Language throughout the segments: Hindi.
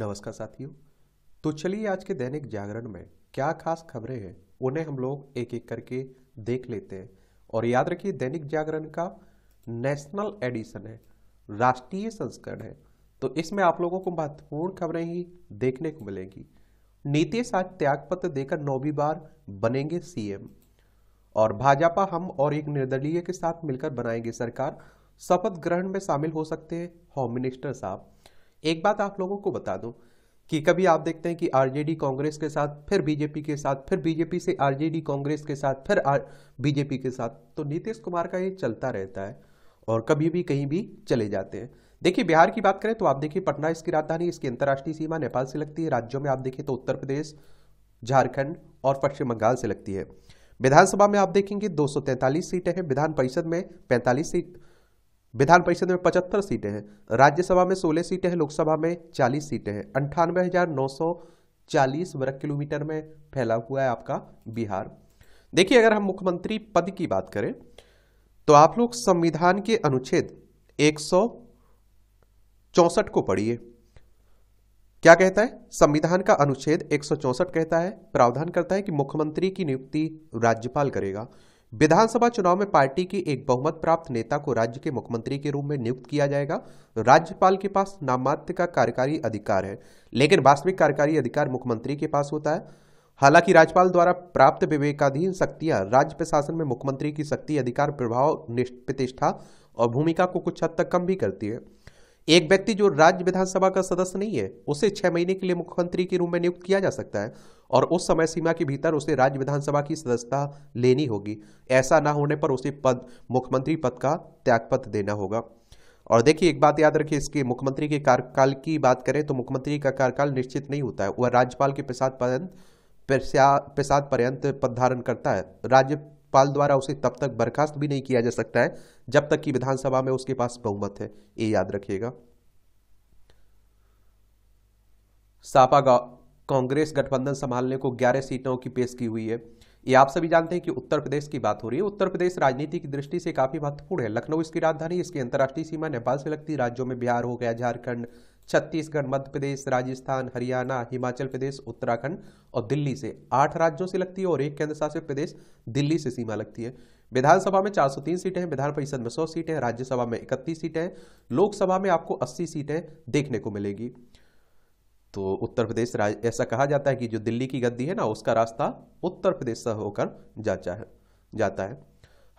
नमस्कार साथियों तो चलिए आज के दैनिक जागरण में क्या खास खबरें हैं उन्हें हम लोग एक एक करके देख लेते हैं और याद रखिए दैनिक जागरण का नेशनल एडिशन है राष्ट्रीय संस्करण है तो इसमें आप लोगों को महत्वपूर्ण खबरें ही देखने को मिलेंगी नीतीश आज त्यागपत्र देकर नौवीं बार बनेंगे सीएम और भाजपा हम और एक निर्दलीय के साथ मिलकर बनाएंगे सरकार शपथ ग्रहण में शामिल हो सकते हैं होम मिनिस्टर साहब एक बात आप लोगों को बता दूं कि कभी आप देखते हैं कि आरजेडी कांग्रेस के साथ फिर बीजेपी के साथ फिर बीजेपी से आरजेडी कांग्रेस के साथ फिर बीजेपी के साथ तो नीतीश कुमार का ये चलता रहता है और कभी भी कहीं भी चले जाते हैं देखिए बिहार की बात करें तो आप देखिए पटना इसकी राजधानी इसकी अंतर्राष्ट्रीय सीमा नेपाल से लगती है राज्यों में आप देखिए तो उत्तर प्रदेश झारखंड और पश्चिम बंगाल से लगती है विधानसभा में आप देखेंगे दो सीटें हैं विधान परिषद में पैंतालीस सीट विधान परिषद में पचहत्तर सीटें हैं राज्यसभा में सोलह सीटें हैं लोकसभा में चालीस सीटें हैं अंठानवे हजार नौ सौ चालीस वर्ग किलोमीटर में फैला हुआ है आपका बिहार देखिए अगर हम मुख्यमंत्री पद की बात करें तो आप लोग संविधान के अनुच्छेद एक को पढ़िए क्या कहता है संविधान का अनुच्छेद एक कहता है प्रावधान करता है कि मुख्यमंत्री की नियुक्ति राज्यपाल करेगा विधानसभा चुनाव में पार्टी के एक बहुमत प्राप्त नेता को राज्य के मुख्यमंत्री के रूप में नियुक्त किया जाएगा राज्यपाल के पास नामात्र का कार्यकारी अधिकार है लेकिन वास्तविक कार्यकारी अधिकार मुख्यमंत्री के पास होता है हालांकि राज्यपाल द्वारा प्राप्त विवेकाधीन शक्तियां राज्य प्रशासन में मुख्यमंत्री की शक्ति अधिकार प्रभाव प्रतिष्ठा और भूमिका को कुछ हद तक कम भी करती है एक व्यक्ति जो राज्य विधानसभा का सदस्य नहीं है उसे छह महीने के लिए मुख्यमंत्री के रूप में नियुक्त किया जा सकता है और उस समय सीमा के भीतर उसे राज्य विधानसभा की सदस्यता लेनी होगी ऐसा ना होने पर उसे पद मुख्यमंत्री पद का त्यागपत्र देना होगा और देखिए एक बात याद रखिए इसके मुख्यमंत्री के कार्यकाल की बात करें तो मुख्यमंत्री का कार्यकाल निश्चित नहीं होता है वह राज्यपाल के प्रसाद पर्यंत प्रसाद पर्यंत पद धारण करता है राज्य पाल द्वारा उसे तब तक बर्खास्त भी नहीं किया जा सकता है जब तक कि विधानसभा में उसके पास बहुमत है ये याद रखिएगा सापा कांग्रेस गठबंधन संभालने को 11 सीटों की पेश की हुई है ये आप सभी जानते हैं कि उत्तर प्रदेश की बात हो रही है उत्तर प्रदेश राजनीति की दृष्टि से काफी महत्वपूर्ण है लखनऊ इसकी राजधानी इसकी अंतर्राष्ट्रीय सीमा नेपाल से लगती राज्यों में बिहार हो गया झारखंड छत्तीसगढ़ मध्य प्रदेश राजस्थान हरियाणा हिमाचल प्रदेश उत्तराखंड और दिल्ली से आठ राज्यों से लगती है और एक केंद्र शासित प्रदेश दिल्ली से सीमा लगती है विधानसभा में 403 सीटें हैं विधान परिषद में 100 सीटें हैं राज्यसभा में 31 सीटें हैं लोकसभा में आपको 80 सीटें देखने को मिलेगी तो उत्तर प्रदेश ऐसा कहा जाता है कि जो दिल्ली की गद्दी है ना उसका रास्ता उत्तर प्रदेश से होकर जाता है जाता है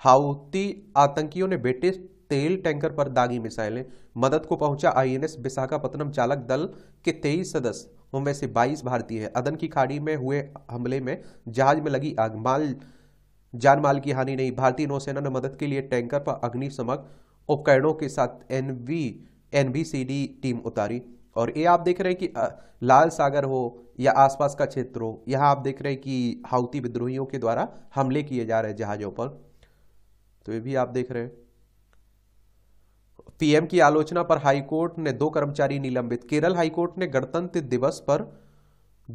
हाउती आतंकियों ने ब्रिटिश तेल टैंकर पर दागी मिसाइलें मदद को पहुंचा आईएनएस विशाखापत्तनम चालक दल के तेईस सदस्य उनमें से 22 भारतीय हैं अदन की खाड़ी में हुए हमले में जहाज में लगी आग माल जान माल की हानि नहीं भारतीय नौसेना ने मदद के लिए टैंकर पर अग्निशमक उपकरणों के साथ एनवी एनबीसीडी टीम उतारी और ये आप देख रहे हैं कि लाल सागर हो या आसपास का क्षेत्र हो यहाँ आप देख रहे हैं कि हाउती विद्रोहियों के द्वारा हमले किए जा रहे हैं जहाज़ों पर तो ये भी आप देख रहे हैं पीएम की आलोचना पर हाईकोर्ट ने दो कर्मचारी निलंबित केरल हाईकोर्ट ने गणतंत्र दिवस पर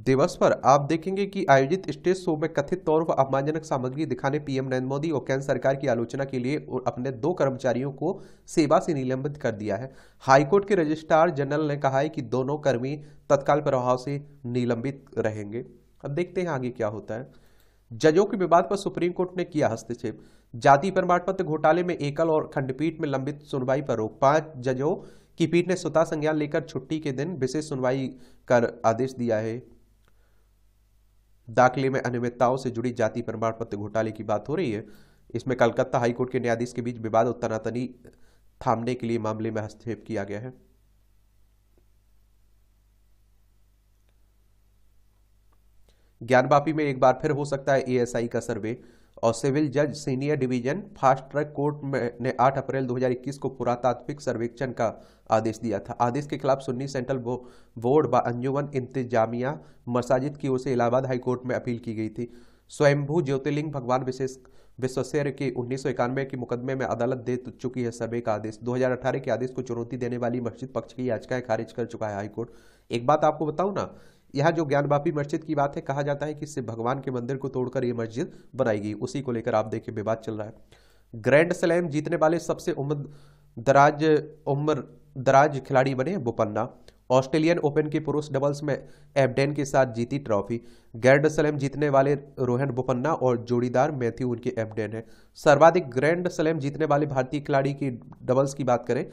दिवस पर आप देखेंगे कि आयोजित स्टेज शो में कथित तौर पर अपमानजनक सामग्री दिखाने पीएम नरेंद्र मोदी और केंद्र सरकार की आलोचना के लिए और अपने दो कर्मचारियों को सेवा से निलंबित कर दिया है हाईकोर्ट के रजिस्ट्रार जनरल ने कहा है कि दोनों कर्मी तत्काल प्रभाव से निलंबित रहेंगे अब देखते हैं आगे क्या होता है जजों के विवाद पर सुप्रीम कोर्ट ने किया हस्तक्षेप जाति प्रमाण पत्र घोटाले में एकल और खंडपीठ में लंबित सुनवाई पर रोक पांच जजों की पीठ ने स्वतः संज्ञान लेकर छुट्टी के दिन विशेष सुनवाई कर आदेश दिया है दाखिले में अनियमितताओं से जुड़ी जाति प्रमाण पत्र घोटाले की बात हो रही है इसमें कलकत्ता हाईकोर्ट के न्यायाधीश के बीच विवाद और तनातनी थामने के लिए मामले में हस्तक्षेप किया गया है ज्ञानवापी में एक बार फिर हो सकता है एएसआई का सर्वे और सिविल जज senior division fast track court में ने 8 अप्रैल 2021 को पुरातात्विक सर्वेक्षण का आदेश दिया था आदेश के खिलाफ सुन्नी सेंट्रल बोर्ड व अंजुमन इंतजामिया मसाजिद की ओर से इलाहाबाद हाईकोर्ट में अपील की गई थी स्वयंभू ज्योतिर्लिंग भगवान विशेष विश्वसेर के उन्नीस के मुकदमे में अदालत दे चुकी है सर्वे का आदेश 2018 के आदेश को चुनौती देने वाली मस्जिद पक्ष की याचिकाएं खारिज कर चुका है हाईकोर्ट एक बात आपको बताऊं ना यह जो ज्ञानवापी मस्जिद की बात है कहा जाता है कि इससे भगवान के मंदिर को तोड़कर यह मस्जिद बनाई गई उसी को लेकर आप देखिए विवाद चल रहा है ग्रैंड स्लैम जीतने वाले सबसे उम्र दराज उम्र दराज खिलाड़ी बने बोपन्ना ऑस्ट्रेलियन ओपन के पुरुष डबल्स में एबडेन के साथ जीती ट्रॉफी ग्रैंड स्लैम जीतने वाले रोहन बोपन्ना और जोड़ीदार मैथ्यू उनके एबडेन है सर्वाधिक ग्रैंड स्लैम जीतने वाले भारतीय खिलाड़ी की डबल्स की बात करें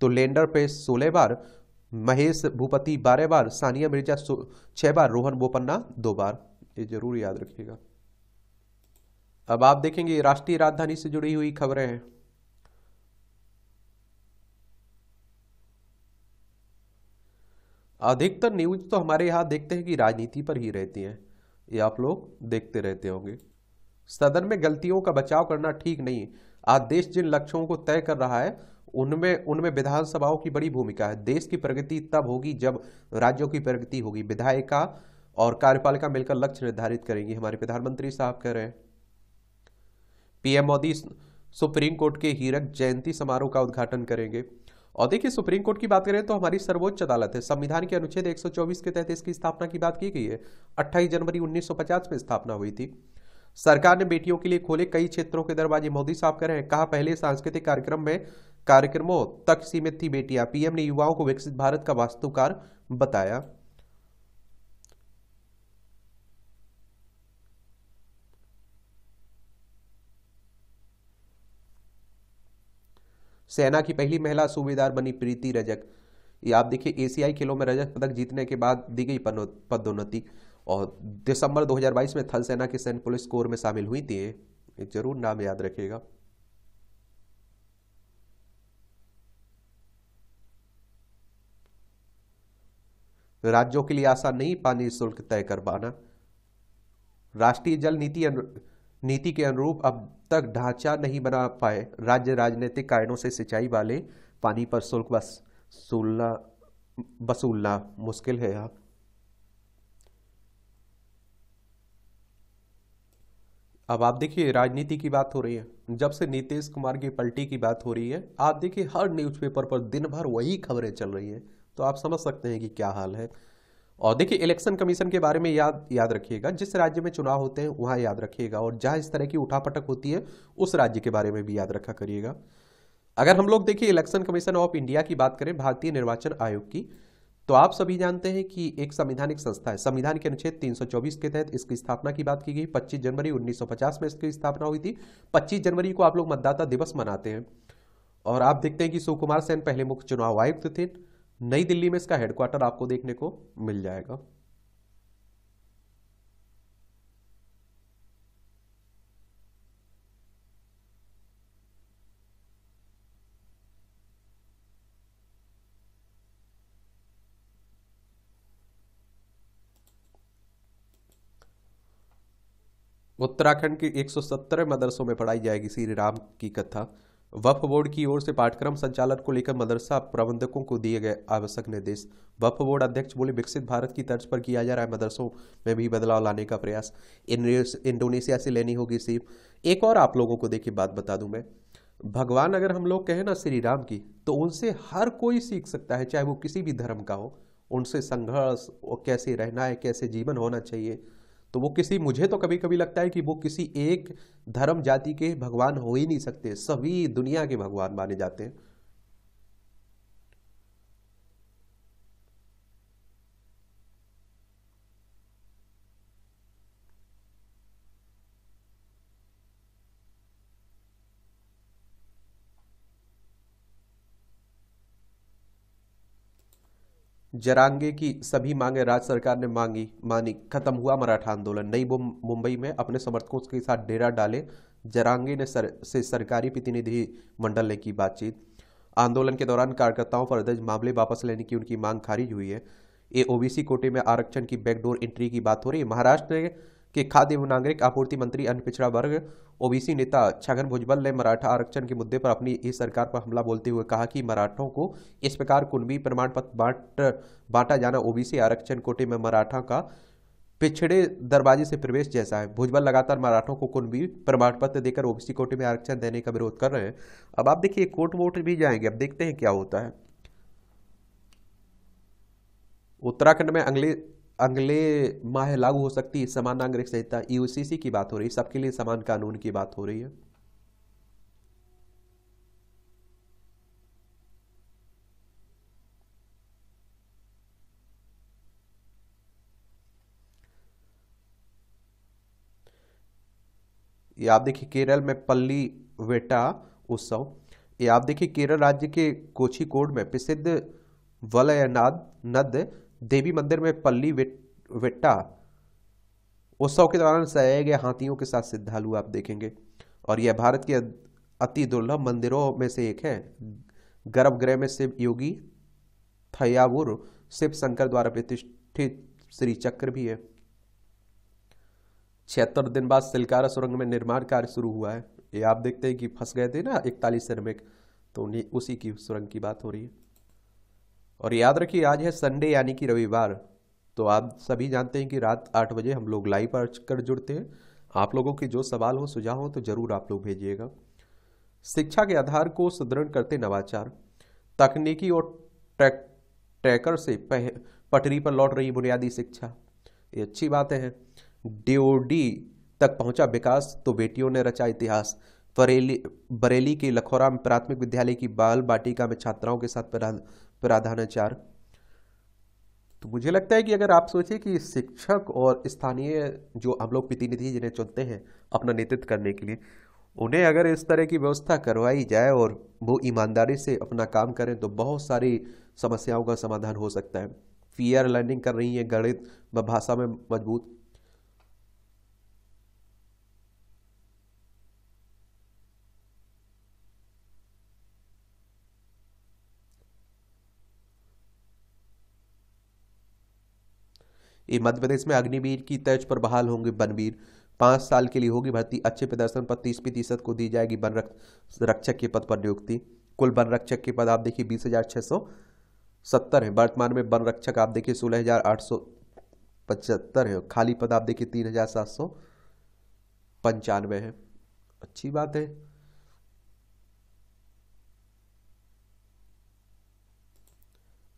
तो लेंडर पेस सोलह बार महेश भूपति बारह बार सानिया मिर्जा छह बार रोहन बोपन्ना दो बार ये जरूर याद रखिएगा अब आप देखेंगे राष्ट्रीय राजधानी से जुड़ी हुई खबरें हैं अधिकतर न्यूज तो हमारे यहां देखते हैं कि राजनीति पर ही रहती हैं ये आप लोग देखते रहते होंगे सदन में गलतियों का बचाव करना ठीक नहीं आज देश जिन लक्ष्यों को तय कर रहा है उनमें उनमें विधानसभाओं की बड़ी भूमिका है देश की प्रगति तब होगी जब राज्यों की प्रगति होगी विधायिका और कार्यपालिका मिलकर लक्ष्य निर्धारित करेंगी हमारे प्रधानमंत्री साहब कह रहे हैं पीएम मोदी सुप्रीम कोर्ट के हीरक जयंती समारोह का उद्घाटन करेंगे और देखिए सुप्रीम कोर्ट की बात करें तो हमारी सर्वोच्च अदालत है संविधान के अनुच्छेद 124 के तहत इसकी स्थापना की बात की गई है 28 जनवरी 1950 में स्थापना हुई थी सरकार ने बेटियों के लिए खोले कई क्षेत्रों के दरवाजे मोदी साहब कह रहे हैं कहा पहले सांस्कृतिक कार्यक्रम में कार्यक्रमों तक सीमित थी बेटियां पीएम ने युवाओं को विकसित भारत का वास्तुकार बताया सेना की पहली महिला सूबेदार बनी प्रीति रजक ये आप देखिए एशियाई खेलों में रजत पदक जीतने के बाद दी गई पदोन्नति और दिसंबर 2022 में थल सेना के सैन्य पुलिस कोर में शामिल हुई थी जरूर नाम याद रखेगा राज्यों के लिए आसान नहीं पानी शुल्क तय कर पाना राष्ट्रीय जल नीति नीति के अनुरूप अब तक ढांचा नहीं बना पाए राज्य राजनीतिक कारणों से सिंचाई वाले पानी पर शुल्क वसूलना वसूलना मुश्किल है यहां अब आप देखिए राजनीति की बात हो रही है जब से नीतीश कुमार की पलटी की बात हो रही है आप देखिए हर न्यूज़पेपर पर दिन भर वही खबरें चल रही हैं तो आप समझ सकते हैं कि क्या हाल है और देखिए इलेक्शन कमीशन के बारे में याद याद रखिएगा जिस राज्य में चुनाव होते हैं वहाँ याद रखिएगा और जहाँ इस तरह की उठापटक होती है उस राज्य के बारे में भी याद रखा करिएगा अगर हम लोग देखिए इलेक्शन कमीशन ऑफ इंडिया की बात करें भारतीय निर्वाचन आयोग की तो आप सभी जानते हैं कि एक संविधानिक संस्था है संविधान के अनुच्छेद 324 के तहत इसकी स्थापना की बात की गई 25 जनवरी 1950 में इसकी स्थापना हुई थी 25 जनवरी को आप लोग मतदाता दिवस मनाते हैं और आप देखते हैं कि सुकुमार सेन पहले मुख्य चुनाव आयुक्त थे नई दिल्ली में इसका हेडक्वार्टर आपको देखने को मिल जाएगा उत्तराखंड के 170 मदरसों में पढ़ाई जाएगी श्री राम की कथा वफ बोर्ड की ओर से पाठ्यक्रम संचालन को लेकर मदरसा प्रबंधकों को दिए गए आवश्यक निर्देश वफ बोर्ड अध्यक्ष बोले विकसित भारत की तर्ज पर किया जा रहा है मदरसों में भी बदलाव लाने का प्रयास इंडोनेशिया से लेनी होगी सीप एक और आप लोगों को देखिए बात बता दूं मैं भगवान अगर हम लोग कहें ना श्री राम की तो उनसे हर कोई सीख सकता है चाहे वो किसी भी धर्म का हो उनसे संघर्ष कैसे रहना है कैसे जीवन होना चाहिए तो वो किसी मुझे तो कभी कभी लगता है कि वो किसी एक धर्म जाति के भगवान हो ही नहीं सकते सभी दुनिया के भगवान माने जाते हैं जरांगे की सभी मांगे राज्य सरकार ने मांगी मानी खत्म हुआ मराठा आंदोलन नई मुंबई में अपने समर्थकों के साथ डेरा डाले जरांगे ने सर, से सरकारी प्रतिनिधि मंडल ने की बातचीत आंदोलन के दौरान कार्यकर्ताओं पर दर्ज मामले वापस लेने की उनकी मांग खारिज हुई है ए ओबीसी कोटे में आरक्षण की बैकडोर एंट्री की बात हो रही है महाराष्ट्र ने कि खाद्य एवं नागरिक आपूर्ति मंत्री अन्य पिछड़ा वर्ग ओबीसी नेता छगन भुजबल ने मराठा आरक्षण के मुद्दे पर अपनी इस सरकार पर हमला बोलते हुए कहा कि मराठों को इस प्रकार कुनबी प्रमाण पत्र बांट बांटा जाना ओबीसी आरक्षण कोटे में मराठा का पिछड़े दरवाजे से प्रवेश जैसा है भुजबल लगातार मराठों को कुनबी प्रमाण पत्र देकर ओबीसी कोटे में आरक्षण देने का विरोध कर रहे हैं अब आप देखिए कोर्ट वोट भी जाएंगे अब देखते हैं क्या होता है उत्तराखंड में अगले अगले माह लागू हो सकती है समान नागरिक संहिता यूसीसी e की बात हो रही है सबके लिए समान कानून की बात हो रही है ये आप देखिए केरल में पल्ली वेटा उत्सव ये आप देखिए केरल राज्य के कोची कोड में प्रसिद्ध वलयनाद नद देवी मंदिर में पल्ली विट्टा वेट्टा उत्सव के दौरान सजाए गए हाथियों के साथ सिद्धालु आप देखेंगे और यह भारत के अति दुर्लभ मंदिरों में से एक है गर्भगृह में शिव योगी थयावुर शिव शंकर द्वारा प्रतिष्ठित श्री चक्र भी है छिहत्तर दिन बाद सिलकारा सुरंग में निर्माण कार्य शुरू हुआ है ये आप देखते हैं कि फंस गए थे ना इकतालीस श्रमिक तो उसी की सुरंग की बात हो रही है और याद रखिए आज है संडे यानी कि रविवार तो आप सभी जानते हैं कि रात आठ बजे हम लोग लाइव कर जुड़ते हैं आप लोगों के जो सवाल हो सुझाव हो तो ज़रूर आप लोग भेजिएगा शिक्षा के आधार को सुदृढ़ करते नवाचार तकनीकी और ट्रैक ट्रैकर से पह, पटरी पर लौट रही बुनियादी शिक्षा ये अच्छी बातें हैं डीओडी तक पहुंचा विकास तो बेटियों ने रचा इतिहास बरेली बरेली के लखोरा प्राथमिक विद्यालय की बाल बाटिका में छात्राओं के साथ प्राधानाचार तो मुझे लगता है कि अगर आप सोचें कि शिक्षक और स्थानीय जो हम लोग प्रतिनिधि जिन्हें चुनते हैं अपना नेतृत्व करने के लिए उन्हें अगर इस तरह की व्यवस्था करवाई जाए और वो ईमानदारी से अपना काम करें तो बहुत सारी समस्याओं का समाधान हो सकता है फीयर लर्निंग कर रही है गणित व भाषा में मजबूत ये मध्य प्रदेश में अग्निवीर की तर्ज पर बहाल होंगे बनवीर पाँच साल के लिए होगी भर्ती अच्छे प्रदर्शन पर तीस प्रतिशत को दी जाएगी वन रक्षक के पद पर नियुक्ति कुल वन रक्षक के पद आप देखिए बीस हज़ार छः सौ सत्तर है वर्तमान में वन रक्षक आप देखिए सोलह हज़ार आठ सौ पचहत्तर है खाली पद आप देखिए तीन हज़ार सात सौ पंचानवे है अच्छी बात है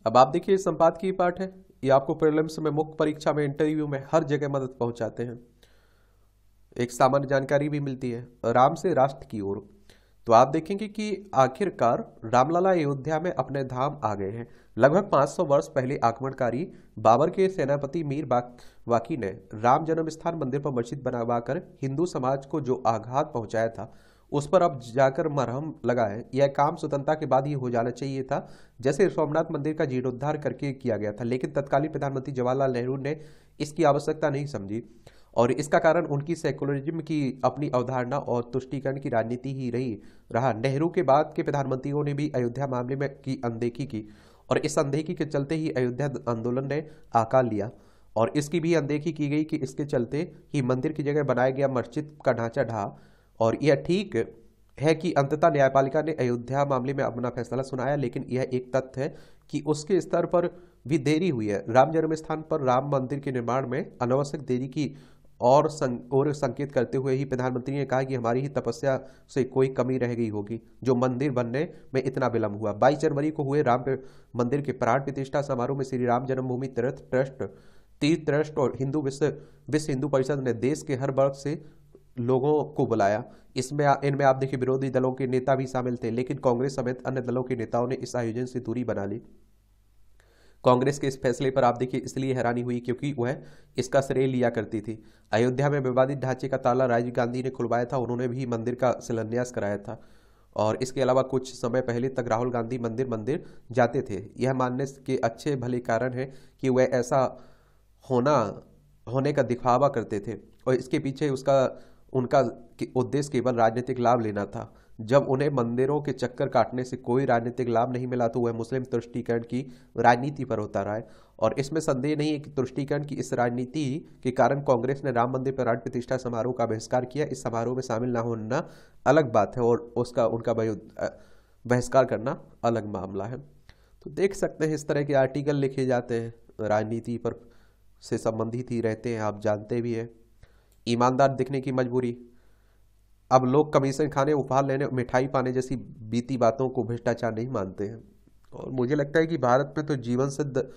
अब आप देखिए संपादकीय पाठ है ये आपको प्रीलिम्स में मुख्य परीक्षा में इंटरव्यू में हर जगह मदद पहुंचाते हैं एक सामान्य जानकारी भी मिलती है राम से राष्ट्र की ओर तो आप देखेंगे कि आखिरकार रामलला अयोध्या में अपने धाम आ गए हैं लगभग 500 वर्ष पहले आक्रमणकारी बाबर के सेनापति मीर बाक, वाकी ने राम जन्म स्थान मंदिर पर मस्जिद बनावा कर हिंदू समाज को जो आघात पहुंचाया था उस पर अब जाकर मरहम लगाए यह काम स्वतंत्रता के बाद ही हो जाना चाहिए था जैसे सोमनाथ मंदिर का जीर्णोद्धार करके किया गया था लेकिन तत्कालीन प्रधानमंत्री जवाहरलाल नेहरू ने इसकी आवश्यकता नहीं समझी और इसका कारण उनकी सेकुलरिज्म की अपनी अवधारणा और तुष्टिकरण की राजनीति ही रही रहा नेहरू के बाद के प्रधानमंत्रियों ने भी अयोध्या मामले में की अनदेखी की और इस अनदेखी के चलते ही अयोध्या आंदोलन ने आकार लिया और इसकी भी अनदेखी की गई कि इसके चलते ही मंदिर की जगह बनाया गया मस्जिद का ढांचा ढहा और यह ठीक है कि अंततः न्यायपालिका ने अयोध्या मामले में अपना फैसला सुनाया लेकिन यह एक तथ्य है कि उसके स्तर पर भी देरी हुई है राम जन्म स्थान पर राम मंदिर के निर्माण में अनावश्यक देरी की और सं, और संकेत करते हुए ही प्रधानमंत्री ने कहा कि हमारी ही तपस्या से कोई कमी रह गई होगी जो मंदिर बनने में इतना विलंब हुआ 22 जनवरी को हुए राम मंदिर के प्राण प्रतिष्ठा समारोह में श्री राम जन्मभूमि तीर्थ ट्रस्ट तीर्थ ट्रस्ट और हिंदू विश्व विश्व हिंदू परिषद ने देश के हर वर्ग से लोगों को बुलाया इसमें इनमें आप देखिए विरोधी दलों के नेता भी शामिल थे लेकिन कांग्रेस समेत अन्य दलों के नेताओं ने इस आयोजन से दूरी बना ली कांग्रेस के इस फैसले पर आप देखिए इसलिए हैरानी हुई क्योंकि वह इसका श्रेय लिया करती थी अयोध्या में विवादित ढांचे का ताला राजीव गांधी ने खुलवाया था उन्होंने भी मंदिर का शिलान्यास कराया था और इसके अलावा कुछ समय पहले तक राहुल गांधी मंदिर मंदिर जाते थे यह मानने के अच्छे भले कारण है कि वह ऐसा होना होने का दिखावा करते थे और इसके पीछे उसका उनका उद्देश्य केवल राजनीतिक लाभ लेना था जब उन्हें मंदिरों के चक्कर काटने से कोई राजनीतिक लाभ नहीं मिला तो वह मुस्लिम तुष्टिकरण की राजनीति पर होता रहा है और इसमें संदेह नहीं है कि तुष्टिकरण की इस राजनीति के कारण कांग्रेस ने राम मंदिर प्राण प्रतिष्ठा समारोह का बहिष्कार किया इस समारोह में शामिल ना होना अलग बात है और उसका उनका बहिष्कार करना अलग मामला है तो देख सकते हैं इस तरह के आर्टिकल लिखे जाते हैं राजनीति पर से संबंधित ही रहते हैं आप जानते भी हैं ईमानदार दिखने की मजबूरी अब लोग कमीशन खाने उपहार लेने मिठाई पाने जैसी बीती बातों को भ्रष्टाचार नहीं मानते हैं और मुझे लगता है कि भारत में तो जीवन सिद्ध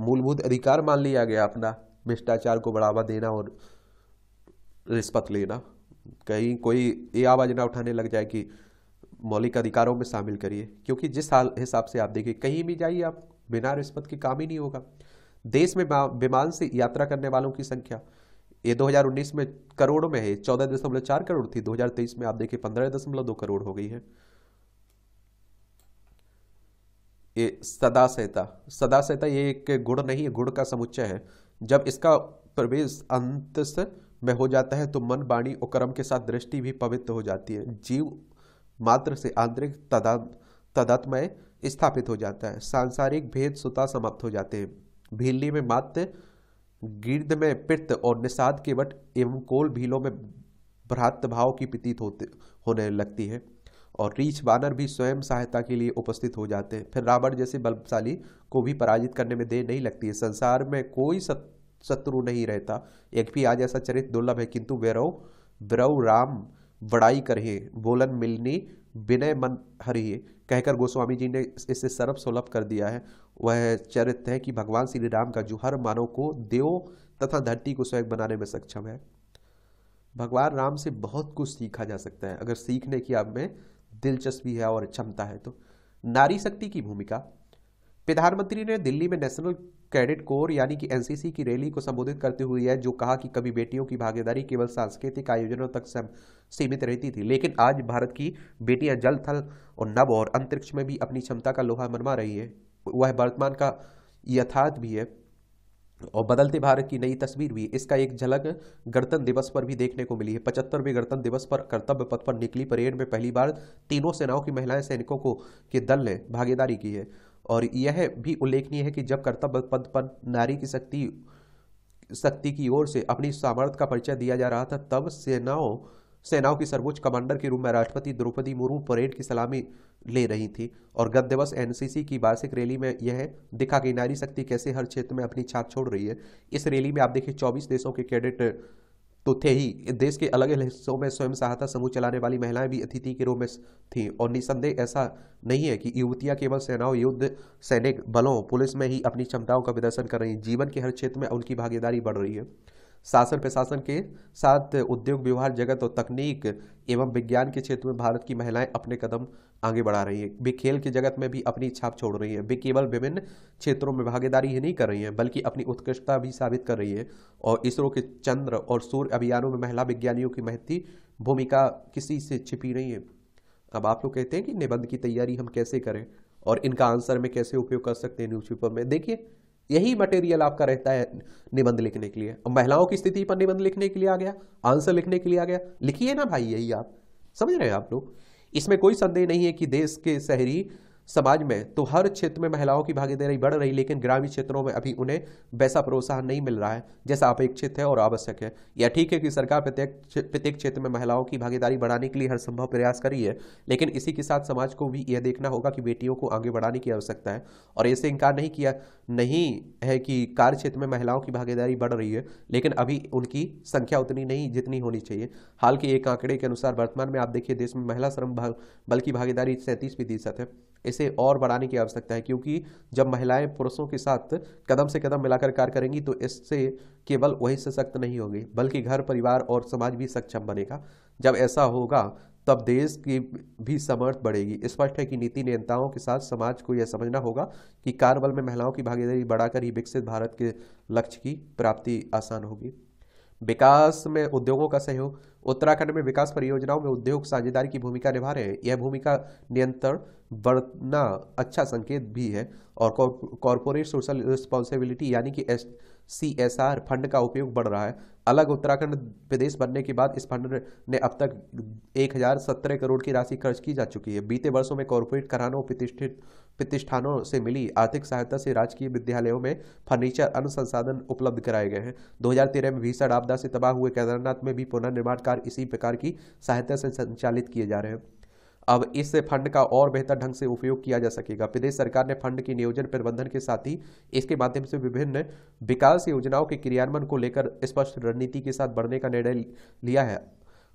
मूलभूत अधिकार मान लिया गया अपना भ्रष्टाचार को बढ़ावा देना और रिश्वत लेना कहीं कोई ये आवाज़ ना उठाने लग जाए कि मौलिक अधिकारों में शामिल करिए क्योंकि जिस हिसाब से आप देखिए कहीं भी जाइए आप बिना रिश्वत के काम ही नहीं होगा देश में विमान से यात्रा करने वालों की संख्या ये 2019 में करोड़ में है चौदह दशमलव चार करोड़ थी 2023 में आप देखिए पंद्रह दशमलव दो करोड़ हो गई है ये सदा सहता सदा सहता ये एक गुड़ नहीं है गुड़ का समुच्चय है जब इसका प्रवेश अंत में हो जाता है तो मन वाणी और कर्म के साथ दृष्टि भी पवित्र हो जाती है जीव मात्र से आंतरिक तदा तदात्मय स्थापित हो जाता है सांसारिक भेद सुता समाप्त हो जाते हैं भीलनी में मात्र गिर्द में पित्त और निषाद के वट एवं कोल भीलों में भ्रातभाव की प्रतीत होते होने लगती है और रीछ बानर भी स्वयं सहायता के लिए उपस्थित हो जाते हैं फिर रावण जैसे बलशाली को भी पराजित करने में देर नहीं लगती है संसार में कोई शत्रु नहीं रहता एक भी आज ऐसा चरित्र दुर्लभ है किंतु वैरव वैरव राम बड़ाई करिए बोलन मिलनी विनय मन हरिए कहकर गोस्वामी जी ने इसे सर्व सुलभ कर दिया है वह चरित्र है कि भगवान श्री राम का जो हर मानव को देव तथा धरती को स्वयं बनाने में सक्षम है भगवान राम से बहुत कुछ सीखा जा सकता है अगर सीखने की आप में दिलचस्पी है और क्षमता है तो नारी शक्ति की भूमिका प्रधानमंत्री ने दिल्ली में नेशनल कैडेट कोर यानी कि एनसीसी की रैली को संबोधित करते हुए है जो कहा कि कभी बेटियों की भागीदारी केवल सांस्कृतिक आयोजनों तक सीमित रहती थी लेकिन आज भारत की बेटियां जल थल और नव और अंतरिक्ष में भी अपनी क्षमता का लोहा मनवा रही है वह वर्तमान का यथार्थ भी है और बदलते भारत की नई तस्वीर भी इसका एक झलक गणतंत्र दिवस पर भी देखने को मिली है पचहत्तरवें गणतंत्र दिवस पर कर्तव्य पथ पर निकली परेड में पहली बार तीनों सेनाओं की महिलाएं सैनिकों को के दल ने भागीदारी की है और यह भी उल्लेखनीय है कि जब कर्तव्य पद पर नारी की शक्ति शक्ति की ओर से अपनी सामर्थ्य का परिचय दिया जा रहा था तब सेनाओं सेनाओं की सर्वोच्च कमांडर के रूप में राष्ट्रपति द्रौपदी मुर्मू परेड की सलामी ले रही थी और गत दिवस एनसीसी की वार्षिक रैली में यह दिखा कि नारी शक्ति कैसे हर क्षेत्र में अपनी छाप छोड़ रही है इस रैली में आप देखिए चौबीस देशों के कैडेट तो थे ही देश के अलग अलग हिस्सों में स्वयं सहायता समूह चलाने वाली महिलाएं भी अतिथि के रूप में थीं और निसंदेह ऐसा नहीं है कि युवतियां केवल सेनाओं युद्ध सैनिक बलों पुलिस में ही अपनी क्षमताओं का प्रदर्शन कर रही हैं जीवन के हर क्षेत्र में उनकी भागीदारी बढ़ रही है शासन प्रशासन के साथ उद्योग व्यवहार जगत और तकनीक एवं विज्ञान के क्षेत्र में भारत की महिलाएं अपने कदम आगे बढ़ा रही हैं वे खेल के जगत में भी अपनी छाप छोड़ रही हैं वे केवल विभिन्न क्षेत्रों में भागीदारी ही नहीं कर रही हैं बल्कि अपनी उत्कृष्टता भी साबित कर रही है और इसरो के चंद्र और सूर्य अभियानों में महिला विज्ञानियों की महत्ती भूमिका किसी से छिपी नहीं है अब आप लोग कहते हैं कि निबंध की तैयारी हम कैसे करें और इनका आंसर में कैसे उपयोग कर सकते हैं न्यूज़पेपर में देखिए यही मटेरियल आपका रहता है निबंध लिखने के लिए महिलाओं की स्थिति पर निबंध लिखने के लिए आ गया आंसर लिखने के लिए आ गया लिखिए ना भाई यही आप समझ रहे हैं आप लोग इसमें कोई संदेह नहीं है कि देश के शहरी समाज में तो हर क्षेत्र में महिलाओं की भागीदारी बढ़ रही लेकिन ग्रामीण क्षेत्रों में अभी उन्हें वैसा प्रोत्साहन नहीं मिल रहा है जैसा अपेक्षित है और आवश्यक है यह ठीक है कि सरकार प्रत्येक प्रत्येक क्षेत्र में महिलाओं की भागीदारी बढ़ाने के लिए हर संभव प्रयास करी है लेकिन इसी के साथ समाज को भी यह देखना होगा कि बेटियों को आगे बढ़ाने की आवश्यकता है और इसे इनकार नहीं किया नहीं है कि कार्य क्षेत्र में महिलाओं की भागीदारी बढ़ रही है लेकिन अभी उनकी संख्या उतनी नहीं जितनी होनी चाहिए हाल के एक आंकड़े के अनुसार वर्तमान में आप देखिए देश में महिला श्रम बल की भागीदारी सैंतीस प्रतिशत है इसे और बढ़ाने की आवश्यकता है क्योंकि जब महिलाएं पुरुषों के साथ कदम से कदम मिलाकर कार्य करेंगी तो इससे केवल वही सशक्त नहीं होगी बल्कि घर परिवार और समाज भी सक्षम बनेगा जब ऐसा होगा तब देश की भी समर्थ बढ़ेगी स्पष्ट है कि नीति नेताओं के साथ समाज को यह समझना होगा कि कार्यबल में महिलाओं की भागीदारी बढ़ाकर ही विकसित भारत के लक्ष्य की प्राप्ति आसान होगी विकास में उद्योगों का सहयोग उत्तराखंड में विकास परियोजनाओं में उद्योग साझेदारी की भूमिका निभा रहे हैं यह भूमिका नियंत्रण बढ़ना अच्छा संकेत भी है और कॉरपोरेट सोशल रिस्पॉन्सिबिलिटी यानी कि S C S R fund का उपयोग बढ़ रहा है अलग उत्तराखंड प्रदेश बनने के बाद इस फंड ने अब तक एक हज़ार सत्रह करोड़ की राशि खर्च की जा चुकी है बीते वर्षों में कॉरपोरेट करानों प्रतिष्ठित प्रतिष्ठानों से मिली आर्थिक सहायता से राजकीय विद्यालयों में फर्नीचर अन्य संसाधन उपलब्ध कराए गए हैं 2013 में भीषण आपदा से तबाह हुए केदारनाथ में भी पुनर्निर्माण कार्य इसी प्रकार की सहायता से संचालित किए जा रहे हैं अब इस फंड का और बेहतर ढंग से उपयोग किया जा सकेगा प्रदेश सरकार ने फंड के नियोजन प्रबंधन के साथ ही इसके माध्यम से विभिन्न विकास योजनाओं के क्रियान्वयन को लेकर स्पष्ट रणनीति के साथ बढ़ने का निर्णय लिया है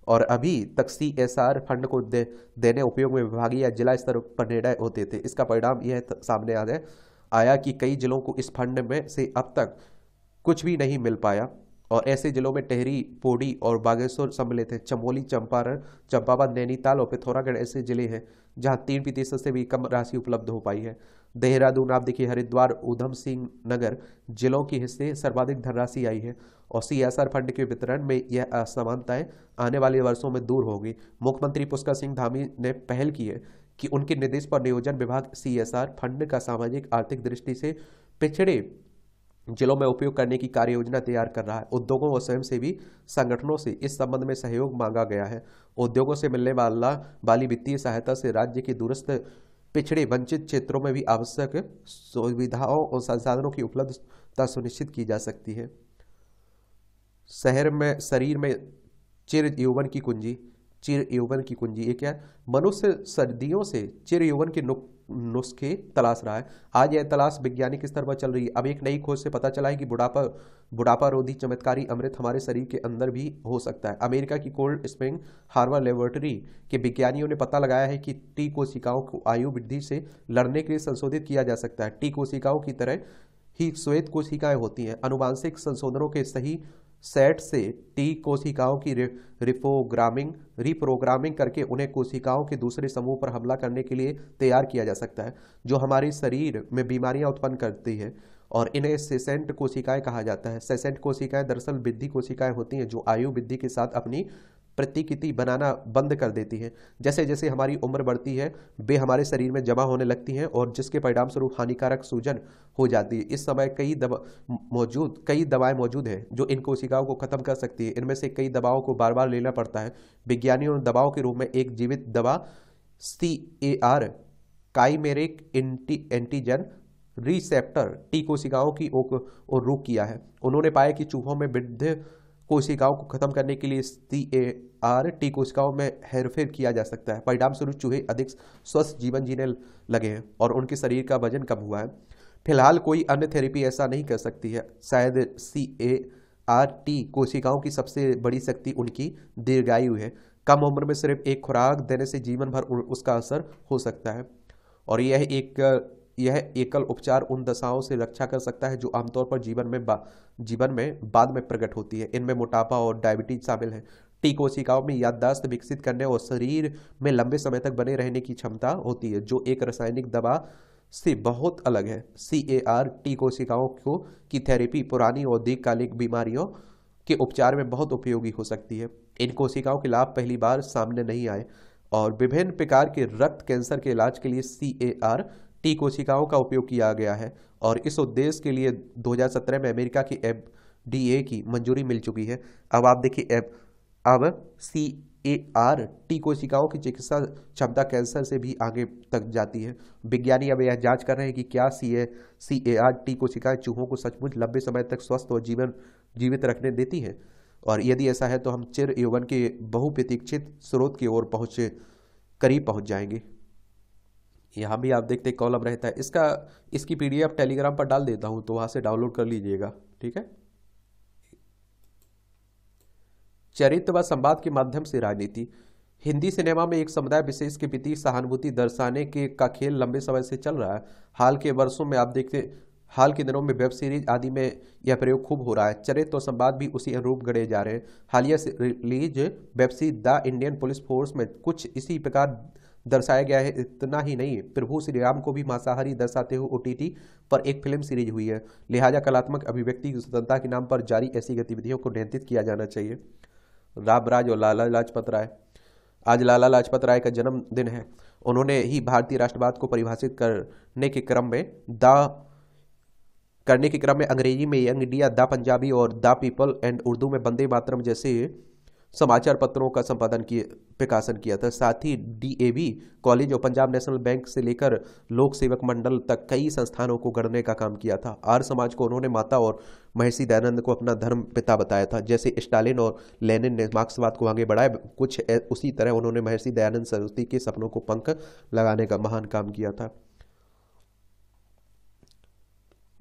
और अभी तक सी एस आर फंड को दे, देने उपयोग में विभागीय या जिला स्तर पर निर्णय होते थे इसका परिणाम यह सामने आ आया कि कई जिलों को इस फंड में से अब तक कुछ भी नहीं मिल पाया और ऐसे जिलों में टेहरी पोड़ी और बागेश्वर सम्मिलित हैं चमोली चंपारण चंपावत नैनीताल और पिथौरागढ़ ऐसे जिले हैं जहां तीन प्रतिशत से भी कम राशि उपलब्ध हो पाई है देहरादून आप देखिए हरिद्वार ऊधम सिंह नगर जिलों के हिस्से सर्वाधिक धनराशि आई है और आर फंड के वितरण में यह असमानताएं आने वाले वर्षों में दूर होगी मुख्यमंत्री पुष्कर सिंह धामी ने पहल की है कि उनके निर्देश पर नियोजन विभाग आर फंड का सामाजिक आर्थिक दृष्टि से पिछड़े जिलों में उपयोग करने की कार्य योजना तैयार कर रहा है उद्योगों और स्वयंसेवी संगठनों से इस संबंध में सहयोग मांगा गया है उद्योगों से मिलने वाला वाली वित्तीय सहायता से राज्य के दूरस्थ पिछड़े वंचित क्षेत्रों में भी आवश्यक सुविधाओं और संसाधनों की उपलब्धता सुनिश्चित की जा सकती है शहर में शरीर में चिर यौवन की कुंजी चिर यौवन की कुंजी ये क्या मनुष्य सर्दियों से चिर यौवन के नुक नुस्खे तलाश रहा है आज यह तलाश वैज्ञानिक स्तर पर चल रही है अब एक नई खोज से पता चला है कि बुढ़ापा बुढ़ापा रोधी चमत्कारी अमृत हमारे शरीर के अंदर भी हो सकता है अमेरिका की कोल्ड स्प्रिंग हार्वर लेबोरेटरी के वैज्ञानियों ने पता लगाया है कि टी कोशिकाओं को आयु वृद्धि से लड़ने के लिए संशोधित किया जा सकता है टी कोशिकाओं की तरह ही श्वेत कोशिकाएं होती हैं अनुवांशिक संशोधनों के सही सेट से टी कोशिकाओं की रिफोग्रामिंग रिप्रोग्रामिंग करके उन्हें कोशिकाओं के दूसरे समूह पर हमला करने के लिए तैयार किया जा सकता है जो हमारे शरीर में बीमारियां उत्पन्न करती है और इन्हें सेसेंट कोशिकाएं कहा जाता है सेसेंट कोशिकाएं दरअसल वृद्धि कोशिकाएं होती हैं जो आयु वृद्धि के साथ अपनी प्रतिकृति बनाना बंद कर देती है जैसे जैसे हमारी उम्र बढ़ती है वे हमारे शरीर में जमा होने लगती हैं और जिसके परिणाम स्वरूप हानिकारक सूजन हो जाती है इस समय कई दवा मौजूद कई दवाएं मौजूद हैं जो इन कोशिकाओं को खत्म कर सकती है इनमें से कई दवाओं को बार बार लेना पड़ता है विज्ञानियों ने दवाओं के रूप में एक जीवित दवा C A R chimeric anti antigen receptor T कोशिकाओं की और रोक किया है उन्होंने पाया कि चूहों में वृद्ध कोशिकाओं को खत्म करने के लिए सी ए आर टी कोशिकाओं में हेरफेर किया जा सकता है परिणाम स्वरूप चूहे अधिक स्वस्थ जीवन जीने लगे हैं और उनके शरीर का वजन कम हुआ है फिलहाल कोई अन्य थेरेपी ऐसा नहीं कर सकती है शायद सी ए आर टी कोशिकाओं की सबसे बड़ी शक्ति उनकी दीर्घायु है कम उम्र में सिर्फ एक खुराक देने से जीवन भर उसका असर हो सकता है और यह एक यह एकल उपचार उन दशाओं से रक्षा कर सकता है जो आमतौर पर जीवन में जीवन में बाद में प्रकट होती है इनमें मोटापा और डायबिटीज शामिल है टी कोशिकाओं में याददाश्त विकसित करने और शरीर में लंबे समय तक बने रहने की क्षमता होती है जो एक रासायनिक दवा से बहुत अलग है सी ए आर टी कोशिकाओं को की थेरेपी पुरानी और दीर्घकालिक बीमारियों के उपचार में बहुत उपयोगी हो सकती है इन कोशिकाओं के लाभ पहली बार सामने नहीं आए और विभिन्न प्रकार के रक्त कैंसर के इलाज के लिए सी ए आर टी कोशिकाओं का उपयोग किया गया है और इस उद्देश्य के लिए 2017 में अमेरिका की एफ डी ए की मंजूरी मिल चुकी है अब आप देखिए एफ अब सी ए आर टी कोशिकाओं की चिकित्सा क्षमता कैंसर से भी आगे तक जाती है विज्ञानी अब यह जांच कर रहे हैं कि क्या सी ए सी ए आर टी कोशिकाएं चूहों को सचमुच लंबे समय तक स्वस्थ और जीवन जीवित रखने देती हैं और यदि ऐसा है तो हम चिर यौवन के बहुप्रतीक्षित स्रोत की ओर पहुँच करीब पहुँच जाएंगे यहाँ भी आप देखते कॉलम रहता है इसका इसकी पी टेलीग्राम पर डाल देता हूँ तो वहाँ से डाउनलोड कर लीजिएगा ठीक है चरित्र व संवाद के माध्यम से राजनीति हिंदी सिनेमा में एक समुदाय विशेष के प्रति सहानुभूति दर्शाने के का खेल लंबे समय से चल रहा है हाल के वर्षों में आप देखते हाल के दिनों में वेब सीरीज आदि में यह प्रयोग खूब हो रहा है चरित्र और संवाद भी उसी अनुरूप गढ़े जा रहे हैं हालिया release web series the Indian police force में कुछ इसी प्रकार दर्शाया गया है इतना ही नहीं प्रभु श्री राम को भी मांसाहारी दर्शाते हुए ओटीटी पर एक फिल्म सीरीज हुई है लिहाजा कलात्मक अभिव्यक्ति की स्वतंत्रता के नाम पर जारी ऐसी गतिविधियों को नियंत्रित किया जाना चाहिए रामराज और लाला लाजपत राय आज लाला लाजपत राय का जन्मदिन है उन्होंने ही भारतीय राष्ट्रवाद को परिभाषित करने के क्रम में द करने के क्रम में अंग्रेजी में यंग इंडिया द पंजाबी और द पीपल एंड उर्दू में बंदे मातरम जैसे समाचार पत्रों का संपादन किए प्रकाशन किया था साथ ही डीएवी कॉलेज और पंजाब नेशनल बैंक से लेकर लोक सेवक मंडल तक कई संस्थानों को गढ़ने का काम किया था आर समाज को उन्होंने माता और महर्षि दयानंद को अपना धर्म पिता बताया था जैसे स्टालिन और लेनिन ने मार्क्सवाद को आगे बढ़ाया कुछ उसी तरह उन्होंने महर्षि दयानंद सरस्वती के सपनों को पंख लगाने का महान काम किया था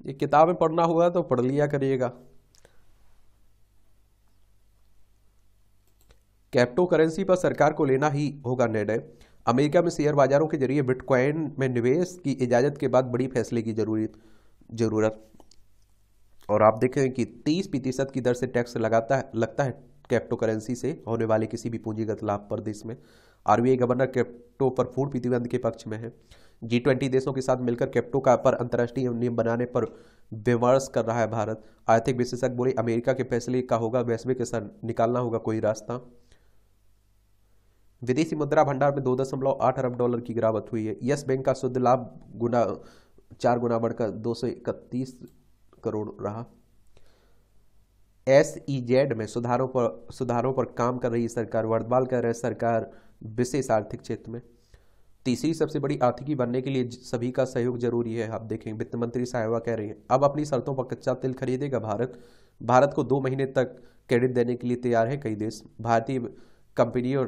ये किताबें पढ़ना होगा तो पढ़ लिया करिएगा कैप्टो करेंसी पर सरकार को लेना ही होगा निर्णय अमेरिका में शेयर बाजारों के जरिए बिटकॉइन में निवेश की इजाज़त के बाद बड़ी फैसले की जरूरत जरूरत और आप देखें कि 30 प्रतिशत की दर से टैक्स लगाता है लगता है क्रिप्टो करेंसी से होने वाले किसी भी पूंजीगत लाभ पर देश में आरबीआई गवर्नर क्रिप्टो पर पूर्ण प्रतिबंध के पक्ष में है जी ट्वेंटी देशों के साथ मिलकर क्रिप्टो का पर अंतर्राष्ट्रीय नियम बनाने पर विमर्श कर रहा है भारत आर्थिक विशेषज्ञ बोले अमेरिका के फैसले का होगा वैश्विक निकालना होगा कोई रास्ता विदेशी मुद्रा भंडार में दो दशमलव आठ अरब डॉलर की गिरावट हुई है यस बैंक का शुद्ध लाभ गुना चार गुना बढ़कर दो सौ इकतीस करोड़ रहा एस ई जेड में सुधारों पर सुधारों पर काम कर रही सरकार वर्धवाल कर रहे सरकार विशेष आर्थिक क्षेत्र में तीसरी सबसे बड़ी आर्थिकी बनने के लिए सभी का सहयोग जरूरी है आप देखें वित्त मंत्री साहिबा कह रही हैं अब अपनी शर्तों पर कच्चा तेल खरीदेगा भारत भारत को दो महीने तक क्रेडिट देने के लिए तैयार है कई देश भारतीय कंपनियों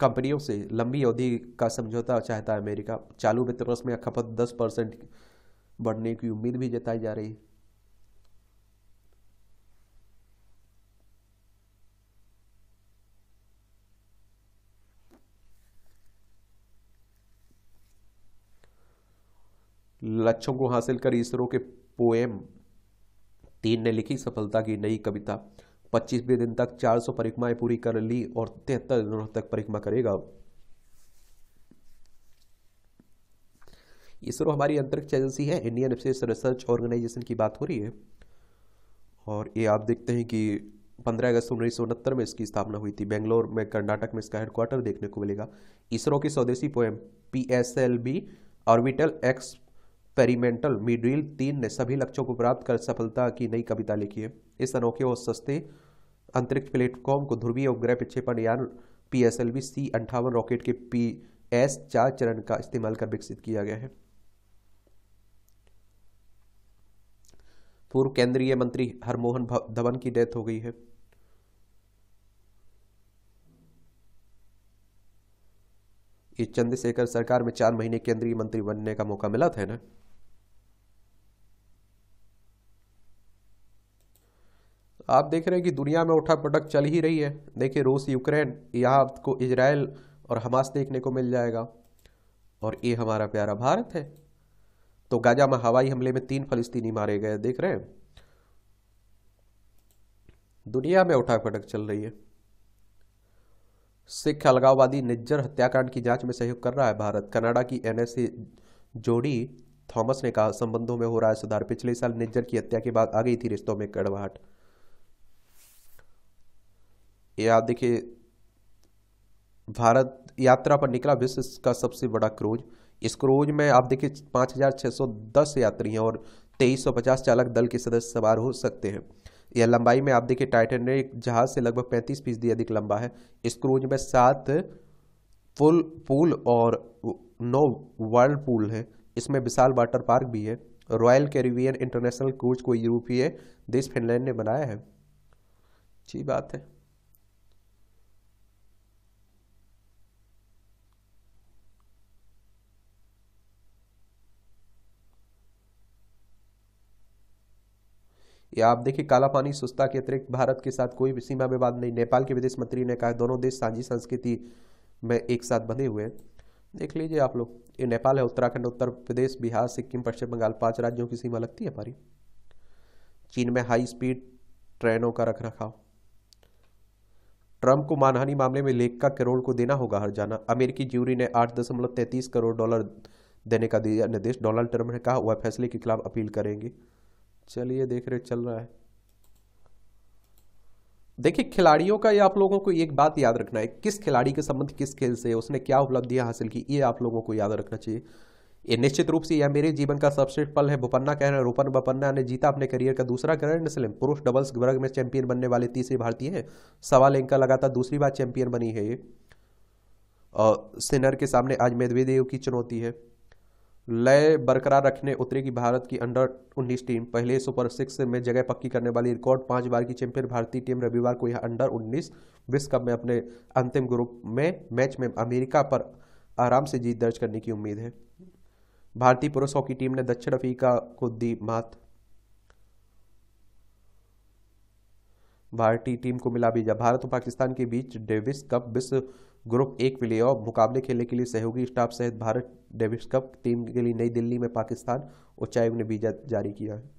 कंपनियों से लंबी अवधि का समझौता चाहता है अमेरिका चालू वित्त वर्ष में खपत 10 परसेंट बढ़ने की उम्मीद भी जताई जा रही है लक्ष्यों को हासिल कर इसरो के पोएम तीन ने लिखी सफलता की नई कविता पच्चीसवें दिन तक 400 परिक्रमाएं पूरी कर ली और तिहत्तर दिनों तक परिक्रमा करेगा इसरो हमारी अंतरिक्ष एजेंसी है इंडियन स्पेस रिसर्च ऑर्गेनाइजेशन की बात हो रही है और ये आप देखते हैं कि 15 अगस्त उन्नीस में इसकी स्थापना हुई थी बेंगलोर में कर्नाटक में इसका हेडक्वार्टर देखने को मिलेगा इसरो की स्वदेशी POEM P S L B orbital experimental मिड्रिल तीन ने सभी लक्ष्यों को प्राप्त कर सफलता की नई कविता लिखी है इस अनोखे और सस्ते अंतरिक्ष प्लेटफॉर्म को ध्रुवीय उपग्रह प्रक्षेपण यान P S L V C अंठावन रॉकेट के पी एस चार चरण का इस्तेमाल कर विकसित किया गया है पूर्व केंद्रीय मंत्री हरमोहन धवन की डेथ हो गई है ये चंद्रशेखर सरकार में चार महीने केंद्रीय मंत्री बनने का मौका मिला था ना आप देख रहे हैं कि दुनिया में उठा पटक चल ही रही है देखिए रूस यूक्रेन यहाँ आपको इजराइल और हमास देखने को मिल जाएगा और ये हमारा प्यारा भारत है तो गाजा में हवाई हमले में तीन फलस्तीनी मारे गए देख रहे हैं दुनिया में उठा पटक चल रही है सिख अलगाववादी निज्जर हत्याकांड की जांच में सहयोग कर रहा है भारत कनाडा की एनएसए जोड़ी थॉमस ने कहा संबंधों में हो रहा है सुधार पिछले साल निज्जर की हत्या के बाद आ गई थी रिश्तों में कड़वाहट या देखिए भारत यात्रा पर निकला विश्व का सबसे बड़ा क्रूज इस क्रूज में आप देखिए पाँच हज़ार छः सौ दस यात्री हैं और तेईस सौ पचास चालक दल के सदस्य सवार हो सकते हैं यह लंबाई में आप देखिए एक जहाज से लगभग पैंतीस फीसदी अधिक लंबा है इस क्रूज में सात पुल पूल और नौ वर्ल्ड पूल है इसमें विशाल वाटर पार्क भी है रॉयल कैरिबियन इंटरनेशनल क्रूज को यूरोपीय देश फिनलैंड ने बनाया है अच्छी बात है या आप देखिए काला पानी सुस्ता के अतिरिक्त भारत के साथ कोई भी सीमा विवाद नहीं नेपाल के विदेश मंत्री ने कहा दोनों देश साझी संस्कृति में एक साथ बंधे हुए हैं देख लीजिए आप लोग ये नेपाल है उत्तराखंड उत्तर प्रदेश बिहार सिक्किम पश्चिम बंगाल पांच राज्यों की सीमा लगती है हमारी चीन में हाई स्पीड ट्रेनों का रख रखाव ट्रंप को मानहानि मामले में लेख का करोड़ को देना होगा हर जाना अमेरिकी ज्यूरी ने आठ दशमलव तैंतीस करोड़ डॉलर देने का दिया निर्देश डोनाल्ड ट्रंप ने कहा वह फैसले के खिलाफ अपील करेंगे चलिए देख रहे चल रहा है देखिए खिलाड़ियों का ये आप लोगों को एक बात याद रखना है किस खिलाड़ी के संबंध किस खेल से उसने क्या उपलब्धियां हासिल की ये आप लोगों को याद रखना चाहिए ये निश्चित रूप से यह मेरे जीवन का सबसे पल है बोपन्ना कह रहे हैं रोपन बोपन्ना ने जीता अपने करियर का दूसरा ग्रैंड स्लैम पुरुष डबल्स वर्ग में चैंपियन बनने वाले तीसरे भारतीय हैं सवाल इनका लगातार दूसरी बार चैंपियन बनी है ये और सिनर के सामने आज मेदवेदेव की चुनौती है लय बरकरार रखने उतरेगी भारत की अंडर 19 टीम पहले सुपर सिक्स में जगह पक्की करने वाली रिकॉर्ड पांच बार की चैंपियन भारतीय टीम रविवार को यह अंडर 19 विश्व कप में अपने अंतिम ग्रुप में मैच में अमेरिका पर आराम से जीत दर्ज करने की उम्मीद है भारतीय पुरुष हॉकी टीम ने दक्षिण अफ्रीका को दी मात भारतीय टीम को मिला भेजा भारत और पाकिस्तान के बीच डेविस कप विश्व ग्रुप एक ऑफ मुकाबले खेलने के लिए सहयोगी स्टाफ सहित भारत डेविस कप टीम के लिए नई दिल्ली में पाकिस्तान उच्चायोग ने वीजा जारी किया है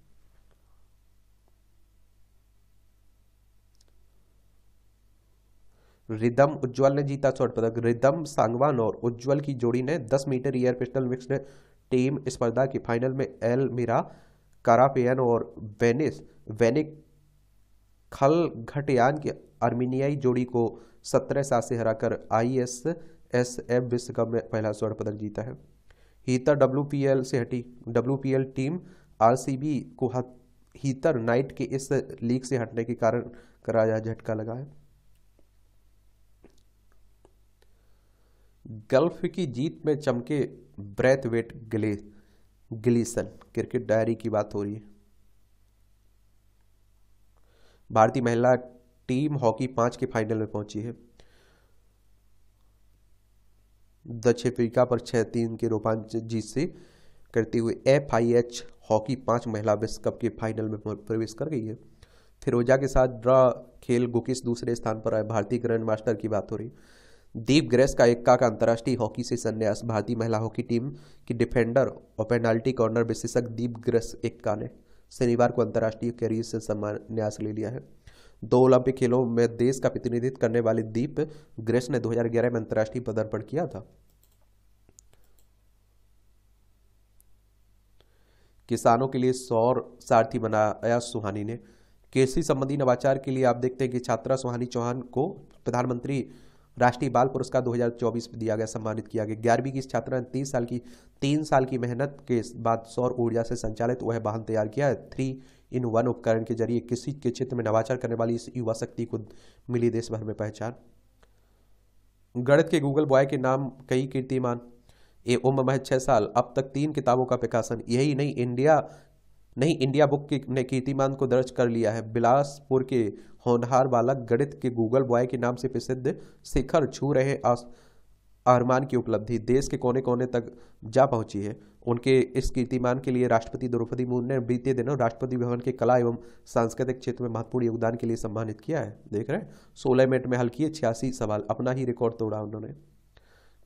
रिदम उज्जवल ने जीता स्वर्ण पदक रिदम सांगवान और उज्जवल की जोड़ी ने 10 metre air pistol mix team स्पर्धा के फाइनल में एल मीरा कारापेयन और वेनिस वेनिक खल घटियान की आर्मीनियाई जोड़ी को सत्रह साल से हराकर आई एस एस एफ विश्व कप में पहला स्वर्ण पदक जीता है हीतर डब्ल्यू से हटी डब्ल्यू टीम आर को हीतर नाइट के इस लीग से हटने के कारण कराया झटका लगा है गल्फ की जीत में चमके ब्रैथवेट गले गिलीसन क्रिकेट डायरी की बात हो रही है भारतीय महिला टीम हॉकी पांच के फाइनल में पहुंची है दक्षिण अफ्रीका पर छह तीन के रोपांच जीत से करते हुए एफ आई एच हॉकी पांच महिला विश्व कप के फाइनल में प्रवेश कर गई है फिरोजा के साथ ड्रा खेल गुकिस दूसरे स्थान पर आए भारतीय ग्रैंड मास्टर की बात हो रही दीप ग्रेस का एक्का का अंतर्राष्ट्रीय हॉकी से संन्यास भारतीय महिला हॉकी टीम की डिफेंडर और पेनाल्टी कॉर्नर विशेषज्ञ दीप ग्रेस एक्का ने शनिवार को अंतर्राष्ट्रीय करियर से सम्मान न्यास ले लिया है दो ओलंपिक खेलों में देश का प्रतिनिधित्व करने वाले दीप ग्रेस ने 2011 में अंतर्राष्ट्रीय पदार्पण किया था किसानों के लिए सौर सारथी बनाया सुहानी ने कृषि संबंधी नवाचार के लिए आप देखते हैं कि छात्रा सुहानी चौहान को प्रधानमंत्री राष्ट्रीय बाल पुरस्कार 2024 में दिया गया सम्मानित किया गया ग्यारहवीं की इस छात्रा ने तीस साल की तीन साल की मेहनत के बाद सौर ऊर्जा से संचालित वह वाहन तैयार किया है थ्री इन वन उपकरण के जरिए कृषि के क्षेत्र में नवाचार करने वाली इस युवा शक्ति को मिली देश भर में पहचान गणित के गूगल बॉय के नाम कई कीर्तिमान ये उम्र महज छः साल अब तक तीन किताबों का प्रकाशन यही नहीं इंडिया नहीं इंडिया बुक की, ने कीर्तिमान को दर्ज कर लिया है बिलासपुर के होनहार बालक गणित के गूगल बॉय के नाम से प्रसिद्ध शिखर छू रहे अरमान की उपलब्धि देश के कोने कोने तक जा पहुंची है उनके इस कीर्तिमान के लिए राष्ट्रपति द्रौपदी मुर्मू ने बीते दिनों राष्ट्रपति भवन के कला एवं सांस्कृतिक क्षेत्र में महत्वपूर्ण योगदान के लिए सम्मानित किया है देख रहे हैं सोलह मिनट में हल किए छियासी सवाल अपना ही रिकॉर्ड तोड़ा उन्होंने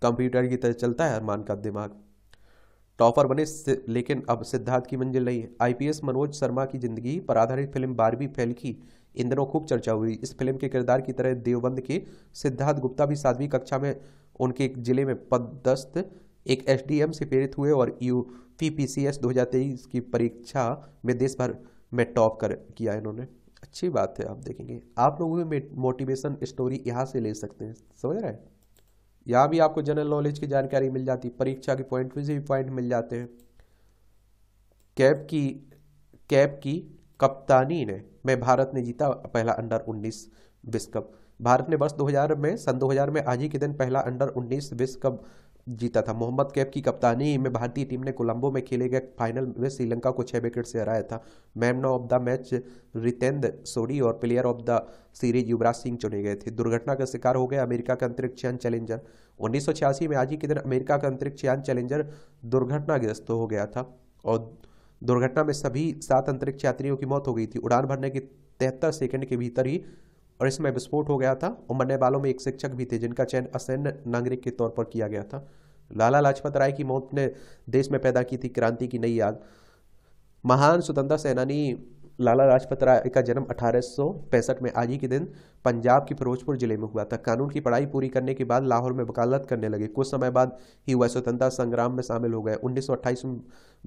कंप्यूटर की तरह चलता है अरमान का दिमाग टॉपर बने लेकिन अब सिद्धार्थ की मंजिल नहीं है आईपीएस मनोज शर्मा की जिंदगी पर आधारित फिल्म बारहवीं फैल की इन दिनों खूब चर्चा हुई इस फिल्म के किरदार की तरह देवबंद के सिद्धार्थ गुप्ता भी सातवीं कक्षा में उनके जिले में पदस्थ एक एस से प्रेरित हुए और U P P C S दो हज़ार तेईस की परीक्षा में देश भर में टॉप कर किया इन्होंने अच्छी बात है आप देखेंगे आप लोग भी मोटिवेशन स्टोरी यहाँ से ले सकते हैं समझ रहे हैं यहाँ भी आपको जनरल नॉलेज की जानकारी मिल जाती है परीक्षा के पॉइंट से भी पॉइंट मिल जाते हैं कैब की कैब की कप्तानी ने में भारत ने जीता पहला अंडर 19 विश्व कप भारत ने वर्ष 2000 में सन 2000 में आज ही के दिन पहला अंडर 19 विश्व कप जीता था मोहम्मद कैफ की कप्तानी में भारतीय टीम ने कोलंबो में खेले गए फाइनल में श्रीलंका को छः विकेट से हराया था man of the match Ritinder Sodhi और player of the series Yuvraj Singh चुने गए थे दुर्घटना का शिकार हो गया अमेरिका का अंतरिक्ष यान चैलेंजर उन्नीस में आज ही के दिन अमेरिका का अंतरिक्ष यान चैलेंजर दुर्घटनाग्रस्त हो गया था और दुर्घटना में सभी सात अंतरिक्ष यात्रियों की मौत हो गई थी उड़ान भरने के तिहत्तर सेकंड के भीतर ही और इसमें विस्फोट हो गया था और मरने वालों में एक शिक्षक भी थे जिनका चयन असैन्य नागरिक के तौर पर किया गया था लाला लाजपत राय की मौत ने देश में पैदा की थी क्रांति की नई आग महान स्वतंत्रता सेनानी लाला लाजपत राय का जन्म अठारह में आज ही के दिन पंजाब के फिरोजपुर जिले में हुआ था कानून की पढ़ाई पूरी करने के बाद लाहौर में वकालत करने लगे कुछ समय बाद ही वह स्वतंत्रता संग्राम में शामिल हो गए 1928 में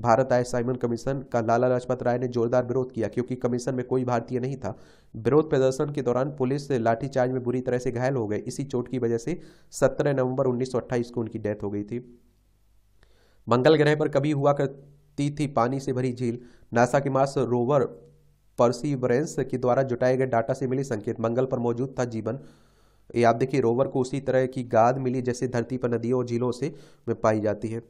भारत आए साइमन कमीशन का लाला लाजपत राय ने जोरदार विरोध किया क्योंकि कमीशन में कोई भारतीय नहीं था विरोध प्रदर्शन के दौरान पुलिस लाठीचार्ज में बुरी तरह से घायल हो गए इसी चोट की वजह से सत्रह नवंबर उन्नीस को उनकी डेथ हो गई थी मंगल ग्रह पर कभी हुआ करती थी पानी से भरी झील नासा के मास रोवर परसीवरेंस के द्वारा जुटाए गए डाटा से मिली संकेत मंगल पर मौजूद था जीवन ये आप देखिए रोवर को उसी तरह की गाद मिली जैसे धरती पर नदियों और झीलों से में पाई जाती है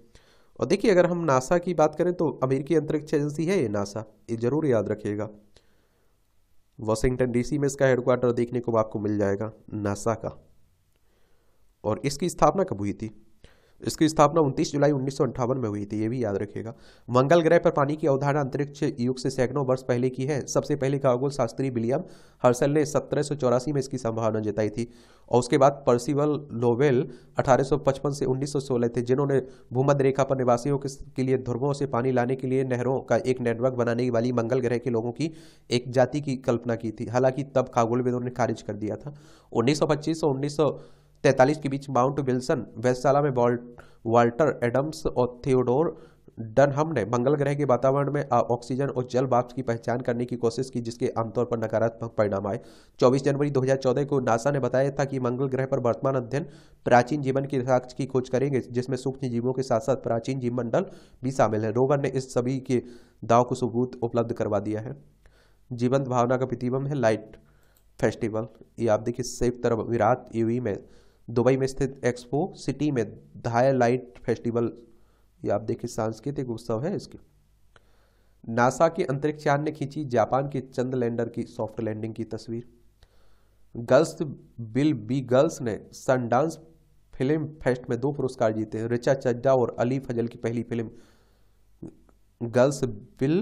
और देखिए अगर हम नासा की बात करें तो अमेरिकी अंतरिक्ष एजेंसी है ये नासा ये जरूर याद रखिएगा वॉशिंगटन डीसी में इसका हेडक्वार्टर देखने को आपको मिल जाएगा नासा का और इसकी स्थापना कब हुई थी इसकी स्थापना 29 जुलाई उन्नीस में हुई थी ये भी याद रखिएगा मंगल ग्रह पर पानी की अवधारणा अंतरिक्ष युग से सैकड़ों वर्ष पहले की है सबसे पहले खगोल शास्त्री विलियम हर्सल ने सत्रह में इसकी संभावना जताई थी और उसके बाद पर्सिवल लोवेल 1855 से 1916 थे जिन्होंने भूमध्य रेखा पर निवासियों के लिए ध्रुवों से पानी लाने के लिए नहरों का एक नेटवर्क बनाने वाली मंगल ग्रह के लोगों की एक जाति की कल्पना की थी हालांकि तब खगोलविदों ने खारिज कर दिया था उन्नीस सौ और उन्नीस तैंतालीस के बीच माउंट विल्सन वेस्टशाला में वाल्टर एडम्स और थियोडोर डनहम ने मंगल ग्रह के वातावरण में ऑक्सीजन और जल बाप की पहचान करने की कोशिश की जिसके आमतौर पर नकारात्मक परिणाम आए 24 जनवरी 2014 को नासा ने बताया था कि मंगल ग्रह पर वर्तमान अध्ययन प्राचीन जीवन की साक्ष की खोज करेंगे जिसमें सूक्ष्म जीवों के साथ साथ प्राचीन जीव मंडल भी शामिल है रोवर ने इस सभी के दाव को सबूत उपलब्ध करवा दिया है जीवंत भावना का प्रतिबंध है लाइट फेस्टिवल ये आप देखिए संयुक्त अरब विराट यूई में दुबई में स्थित एक्सपो सिटी में धाय लाइट फेस्टिवल ये आप देखिए सांस्कृतिक उत्सव है इसके नासा के अंतरिक्ष यान ने खींची जापान के चंद्र लैंडर की सॉफ्ट लैंडिंग की तस्वीर गर्ल्स बिल बी गर्ल्स ने सन डांस फिल्म फेस्ट में दो पुरस्कार जीते हैं रिचा चड्डा और अली फजल की पहली फिल्म गर्ल्स बिल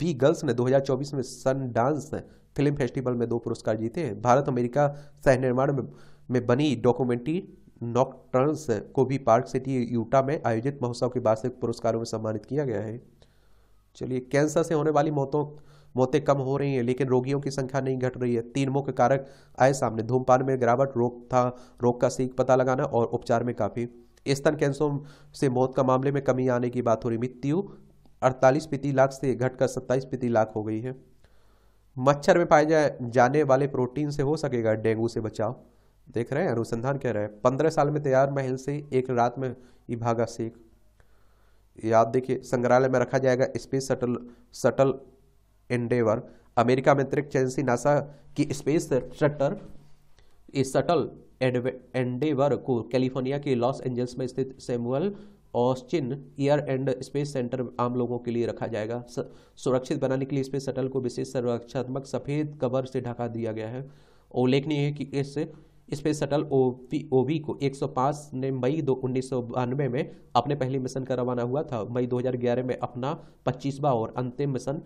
बी गर्ल्स ने 2024 में सन डांस फिल्म फेस्टिवल में दो पुरस्कार जीते हैं भारत अमेरिका सह निर्माण में में बनी डॉक्यूमेंट्री नॉकटर्न्स को भी पार्क सिटी यूटा में आयोजित महोत्सव के वार्षिक पुरस्कारों में सम्मानित किया गया है चलिए कैंसर से होने वाली मौतों मौतें कम हो रही हैं लेकिन रोगियों की संख्या नहीं घट रही है तीन मुख्य कारक आए सामने धूमपान में गिरावट रोग था रोग का सीख पता लगाना और उपचार में काफ़ी स्तन कैंसर से मौत का मामले में कमी आने की बात हो रही मृत्यु अड़तालीस प्रति लाख से घटकर सत्ताईस प्रति लाख हो गई है मच्छर में पाए जाए जाने वाले प्रोटीन से हो सकेगा डेंगू से बचाव देख रहे हैं अनुसंधान कह रहे हैं पंद्रह साल में तैयार महल से एक रात में इभागा सीख याद देखिए संग्रहालय में रखा जाएगा space shuttle shuttle Endeavour America में अंतरिक्ष एजेंसी नासा की स्पेस शटर इस शटल एंडेवर को कैलिफोर्निया के लॉस एंजल्स में स्थित Samuel Oschin air and space center आम लोगों के लिए रखा जाएगा सुरक्षित बनाने के लिए स्पेस शटल को विशेष संरक्षात्मक सफ़ेद कवर से ढका दिया गया है उल्लेखनीय है कि इस space shuttle O P O V को 105 ने मई दो उन्नीस में अपने पहले मिशन का रवाना हुआ था मई 2011 में अपना 25वां और अंतिम मिशन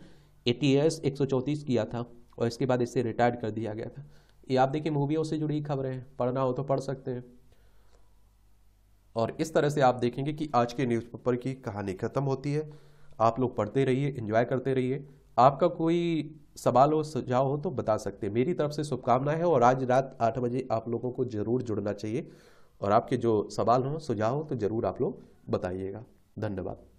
ए टी एस किया था और इसके बाद इसे रिटायर्ड कर दिया गया था ये आप देखिए मूवियों से जुड़ी खबरें पढ़ना हो तो पढ़ सकते हैं और इस तरह से आप देखेंगे कि आज के न्यूज़पेपर की कहानी ख़त्म होती है आप लोग पढ़ते रहिए इन्जॉय करते रहिए आपका कोई सवाल हो सुझाव हो तो बता सकते हैं मेरी तरफ से शुभकामनाएं हैं और आज रात आठ बजे आप लोगों को जरूर जुड़ना चाहिए और आपके जो सवाल हो सुझाव हो तो जरूर आप लोग बताइएगा धन्यवाद